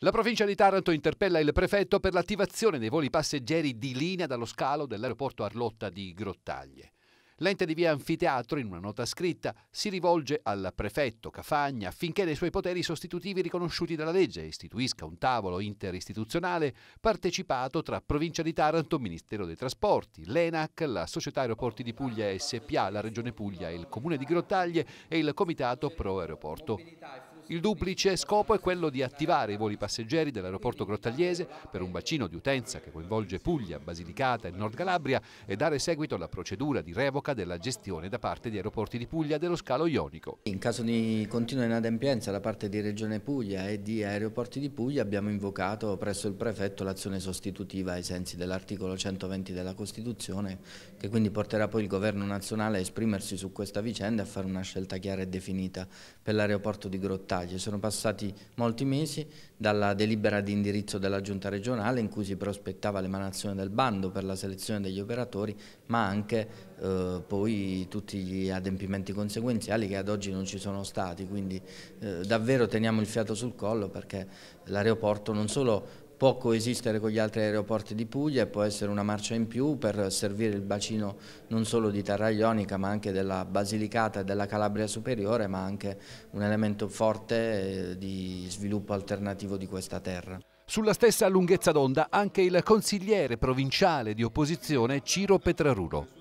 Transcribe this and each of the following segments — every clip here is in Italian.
La provincia di Taranto interpella il prefetto per l'attivazione dei voli passeggeri di linea dallo scalo dell'aeroporto Arlotta di Grottaglie. L'ente di via Anfiteatro, in una nota scritta, si rivolge al prefetto Cafagna affinché nei suoi poteri sostitutivi riconosciuti dalla legge istituisca un tavolo interistituzionale partecipato tra Provincia di Taranto, Ministero dei Trasporti, l'ENAC, la Società Aeroporti di Puglia SPA, la Regione Puglia, il Comune di Grottaglie e il Comitato Pro Aeroporto. Il duplice scopo è quello di attivare i voli passeggeri dell'aeroporto grottagliese per un bacino di utenza che coinvolge Puglia, Basilicata e Nord Calabria e dare seguito alla procedura di revoca della gestione da parte di aeroporti di Puglia dello scalo ionico. In caso di continua inadempienza da parte di Regione Puglia e di Aeroporti di Puglia abbiamo invocato presso il prefetto l'azione sostitutiva ai sensi dell'articolo 120 della Costituzione che quindi porterà poi il governo nazionale a esprimersi su questa vicenda e a fare una scelta chiara e definita per l'aeroporto di Grottagliese battaglie. Sono passati molti mesi dalla delibera di indirizzo della Giunta regionale in cui si prospettava l'emanazione del bando per la selezione degli operatori, ma anche eh, poi tutti gli adempimenti conseguenziali che ad oggi non ci sono stati. Quindi eh, davvero teniamo il fiato sul collo perché l'aeroporto non solo può coesistere con gli altri aeroporti di Puglia e può essere una marcia in più per servire il bacino non solo di Terra Ionica ma anche della Basilicata e della Calabria Superiore ma anche un elemento forte eh, di sviluppo alternativo di questa terra. Sulla stessa lunghezza d'onda anche il consigliere provinciale di opposizione Ciro Petraruro.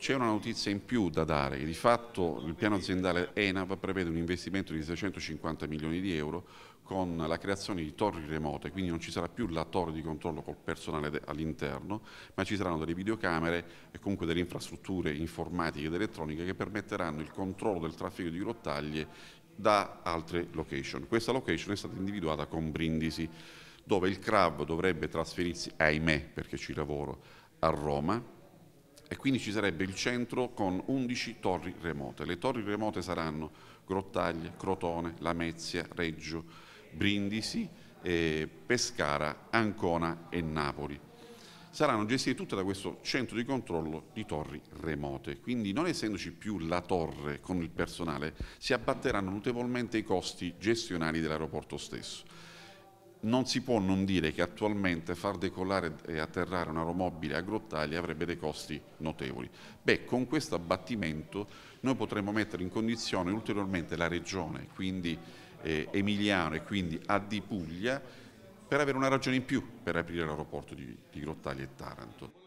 C'è una notizia in più da dare, che di fatto il piano aziendale ENAV prevede un investimento di 650 milioni di euro con la creazione di torri remote, quindi non ci sarà più la torre di controllo col personale all'interno, ma ci saranno delle videocamere e comunque delle infrastrutture informatiche ed elettroniche che permetteranno il controllo del traffico di rottaglie da altre location. Questa location è stata individuata con Brindisi, dove il CRAV dovrebbe trasferirsi, ahimè perché ci lavoro, a Roma, quindi ci sarebbe il centro con 11 torri remote. Le torri remote saranno Grottaglia, Crotone, Lamezia, Reggio, Brindisi, eh, Pescara, Ancona e Napoli. Saranno gestite tutte da questo centro di controllo di torri remote, quindi non essendoci più la torre con il personale si abbatteranno notevolmente i costi gestionali dell'aeroporto stesso non si può non dire che attualmente far decollare e atterrare un aeromobile a Grottaglia avrebbe dei costi notevoli. Beh, con questo abbattimento noi potremmo mettere in condizione ulteriormente la regione, quindi eh, Emiliano e quindi Adi Puglia, per avere una ragione in più per aprire l'aeroporto di, di Grottaglia e Taranto.